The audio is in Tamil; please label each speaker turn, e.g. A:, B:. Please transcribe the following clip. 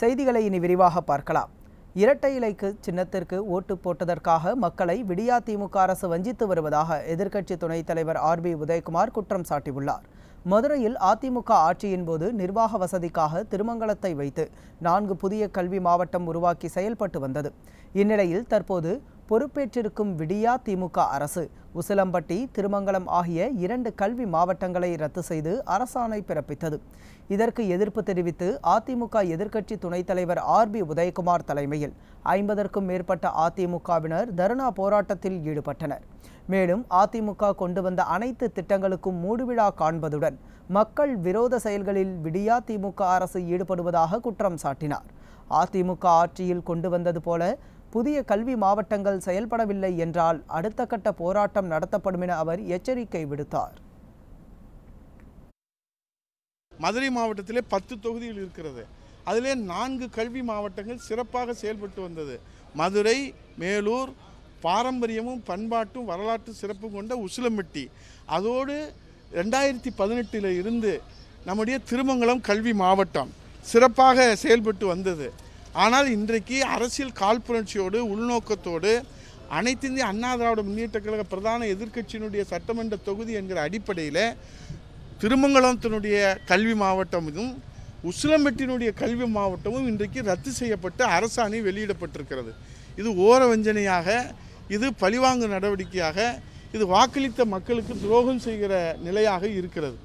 A: செய்திகளை இனி விரிவாக பார்க்கலாம் இரட்டை இலைக்கு சின்னத்திற்கு ஓட்டு போட்டதற்காக மக்களை விடியா திமுக அரசு வஞ்சித்து வருவதாக எதிர்க்கட்சி துணைத் தலைவர் ஆர் பி உதயகுமார் குற்றம் சாட்டியுள்ளார் மதுரையில் அதிமுக ஆட்சியின் போது நிர்வாக வசதிக்காக திருமங்கலத்தை வைத்து நான்கு புதிய கல்வி மாவட்டம் உருவாக்கி செயல்பட்டு வந்தது இந்நிலையில் தற்போது பொறுப்பேற்றிருக்கும் விடியா திமுக அரசு உசிலம்பட்டி திருமங்கலம் ஆகிய இரண்டு கல்வி மாவட்டங்களை ரத்து செய்து அரசாணை பிறப்பித்தது இதற்கு எதிர்ப்பு தெரிவித்து அதிமுக எதிர்க்கட்சி துணைத் தலைவர் ஆர் பி உதயகுமார் தலைமையில் ஐம்பதற்கும் மேற்பட்ட அதிமுகவினர் தர்ணா போராட்டத்தில் ஈடுபட்டனர் மேலும் அதிமுக கொண்டு வந்த அனைத்து திட்டங்களுக்கும் மூடுவிழா காண்பதுடன் மக்கள் விரோத செயல்களில் விடியா திமுக அரசு ஈடுபடுவதாக குற்றம் சாட்டினார் அதிமுக ஆட்சியில் கொண்டு வந்தது போல புதிய கல்வி மாவட்டங்கள் செயல்படவில்லை என்றால் அடுத்த கட்ட போராட்டம் நடத்தப்படும் என அவர் எச்சரிக்கை விடுத்தார்
B: மதுரை மாவட்டத்திலே பத்து தொகுதிகள் இருக்கிறது அதிலே நான்கு கல்வி மாவட்டங்கள் சிறப்பாக செயல்பட்டு வந்தது மதுரை மேலூர் பாரம்பரியமும் பண்பாட்டும் வரலாற்று சிறப்பு கொண்ட உசிலம்பட்டி அதோடு ரெண்டாயிரத்தி பதினெட்டில் இருந்து நம்முடைய திருமங்கலம் கல்வி மாவட்டம் சிறப்பாக செயல்பட்டு வந்தது ஆனால் இன்றைக்கு அரசியல் புரட்சியோடு உள்நோக்கத்தோடு அனைத்து இந்திய அண்ணா திராவிட முன்னேற்ற கழக பிரதான எதிர்க்கட்சியினுடைய சட்டமன்ற தொகுதி என்கிற அடிப்படையில் திருமங்கலத்தினுடைய கல்வி மாவட்டமும் உசிலம்பட்டினுடைய கல்வி மாவட்டமும் இன்றைக்கு ரத்து செய்யப்பட்டு அரசாணை வெளியிடப்பட்டிருக்கிறது இது ஓர வஞ்சனையாக இது பழிவாங்கு நடவடிக்கையாக இது வாக்களித்த மக்களுக்கு துரோகம் செய்கிற நிலையாக இருக்கிறது